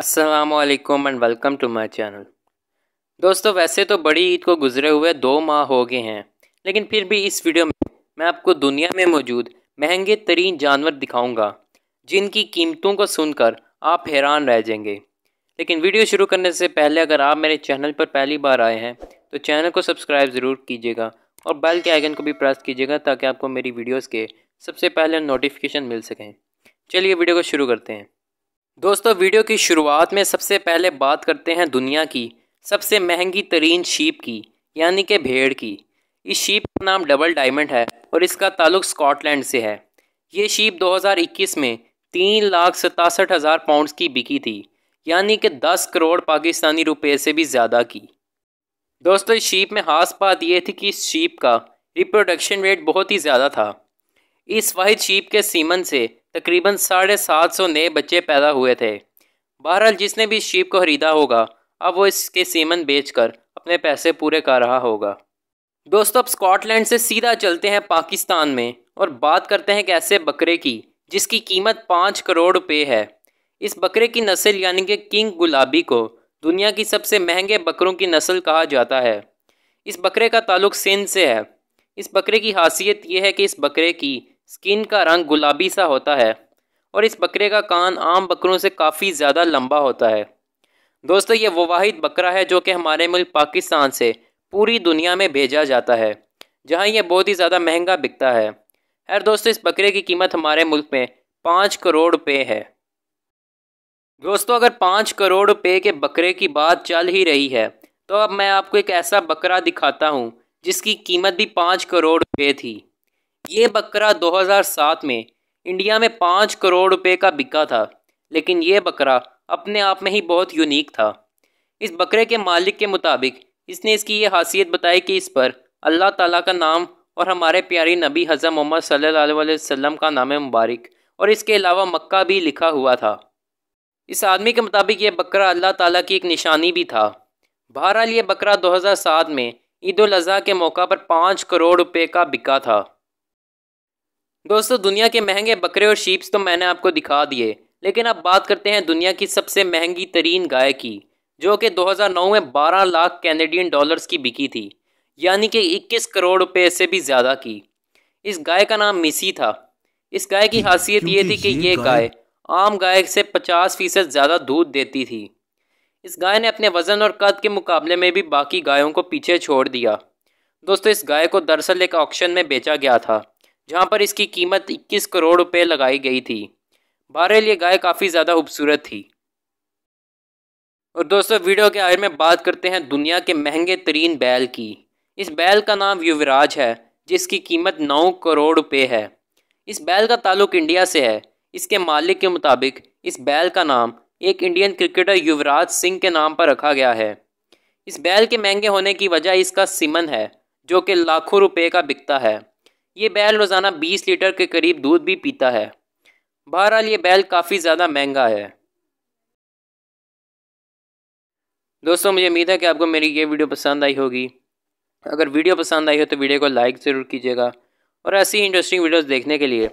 असलकम and welcome to my channel दोस्तों वैसे तो बड़ी ईद को गुजरे हुए दो माह हो गए हैं लेकिन फिर भी इस वीडियो में मैं आपको दुनिया में मौजूद महंगे तरीन जानवर दिखाऊंगा जिनकी कीमतों को सुनकर आप हैरान रह जाएंगे लेकिन वीडियो शुरू करने से पहले अगर आप मेरे चैनल पर पहली बार आए हैं तो चैनल को सब्सक्राइब ज़रूर कीजिएगा और बेल के आइकन को भी प्रेस कीजिएगा ताकि आपको मेरी वीडियोज़ के सबसे पहले नोटिफिकेशन मिल सकें चलिए वीडियो को शुरू करते हैं दोस्तों वीडियो की शुरुआत में सबसे पहले बात करते हैं दुनिया की सबसे महंगी तरीन शीप की यानी कि भेड़ की इस शीप का नाम डबल डायमंड है और इसका ताल्लुक स्कॉटलैंड से है ये शीप 2021 में तीन लाख सतासठ हज़ार पाउंड्स की बिकी थी यानी कि 10 करोड़ पाकिस्तानी रुपए से भी ज़्यादा की दोस्तों इस शीप में खास बात यह थी कि इस शीप का रिप्रोडक्शन रेट बहुत ही ज़्यादा था इस वाहिद शीप के सीमन से तकरीबन साढ़े सात सौ नए बच्चे पैदा हुए थे बहरहाल जिसने भी इस शीप को खरीदा होगा अब वो इसके सीमन बेचकर अपने पैसे पूरे कर रहा होगा दोस्तों अब स्कॉटलैंड से सीधा चलते हैं पाकिस्तान में और बात करते हैं एक ऐसे बकरे की जिसकी कीमत पाँच करोड़ रुपये है इस बकरे की नस्ल यानी कि किंग गुलाबी को दुनिया की सबसे महंगे बकरों की नस्ल कहा जाता है इस बकरे का ताल्लुक सिंध से है इस बकरे की खासियत यह है कि इस बकरे की स्किन का रंग गुलाबी सा होता है और इस बकरे का कान आम बकरों से काफ़ी ज़्यादा लंबा होता है दोस्तों ये वो वाहिद बकरा है जो कि हमारे मुल्क पाकिस्तान से पूरी दुनिया में भेजा जाता है जहाँ यह बहुत ही ज़्यादा महंगा बिकता है हर दोस्तों इस बकरे की कीमत हमारे मुल्क में पाँच करोड़ रुपये है दोस्तों अगर पाँच करोड़ रुपये के बकरे की बात चल ही रही है तो अब मैं आपको एक ऐसा बकरा दिखाता हूँ जिसकी कीमत भी पाँच करोड़ रुपये थी ये बकरा 2007 में इंडिया में पाँच करोड़ रुपए का बिका था लेकिन ये बकरा अपने आप में ही बहुत यूनिक था इस बकरे के मालिक के मुताबिक इसने इसकी ये खासियत बताई कि इस पर अल्लाह ताला का नाम और हमारे प्यारी नबी हज़र मोहम्मद सल्लल्लाहु अलैहि वसल्लम का नाम मुबारक और इसके अलावा मक्का भी लिखा हुआ था इस आदमी के मुताबिक ये बकरा अल्लाह ताला की एक निशानी भी था बहरहाल ये बकरा 2007 में ईद अज़ी के मौका पर पाँच करोड़ रुपए का बिका था दोस्तों दुनिया के महंगे बकरे और शीप्स तो मैंने आपको दिखा दिए लेकिन अब बात करते हैं दुनिया की सबसे महंगी तरीन गाय की जो कि 2009 में 12 लाख कैनेडियन डॉलर्स की बिकी थी यानी कि 21 करोड़ रुपए से भी ज़्यादा की इस गाय का नाम मिसी था इस गाय की खासियत ये थी कि ये गाय आम गाय से 50 फीसद ज़्यादा दूध देती थी इस गाय ने अपने वज़न और कद के मुकाबले में भी बाकी गायों को पीछे छोड़ दिया दोस्तों इस गाय को दरअसल एक ऑक्शन में बेचा गया था जहाँ पर इसकी कीमत 21 करोड़ रुपए लगाई गई थी बहरहाल ये गाय काफ़ी ज़्यादा खूबसूरत थी और दोस्तों वीडियो के आखिर में बात करते हैं दुनिया के महंगे तरीन बैल की इस बैल का नाम युवराज है जिसकी कीमत नौ करोड़ रुपये है इस बैल का ताल्लुक इंडिया से है इसके मालिक के मुताबिक इस बैल का नाम एक इंडियन क्रिकेटर युवराज सिंह के नाम पर रखा गया है इस बैल के महंगे होने की वजह इसका सिमन है जो कि लाखों रुपए का बिकता है ये बैल रोज़ाना बीस लीटर के करीब दूध भी पीता है बहरहाल ये बैल काफ़ी ज़्यादा महंगा है दोस्तों मुझे उम्मीद है कि आपको मेरी ये वीडियो पसंद आई होगी अगर वीडियो पसंद आई हो तो वीडियो को लाइक ज़रूर कीजिएगा और ऐसी इंटरेस्टिंग वीडियोस देखने के लिए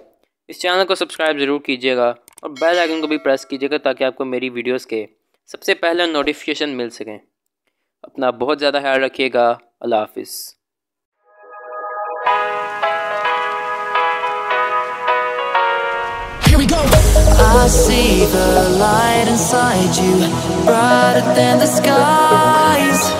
इस चैनल को सब्सक्राइब ज़रूर कीजिएगा और बेल आइकन को भी प्रेस कीजिएगा ताकि आपको मेरी वीडियोस के सबसे पहले नोटिफिकेशन मिल सकें अपना बहुत ज़्यादा ख्याल रखिएगा अल्लाह हाफिज़ I see the light inside you, brighter than the skies.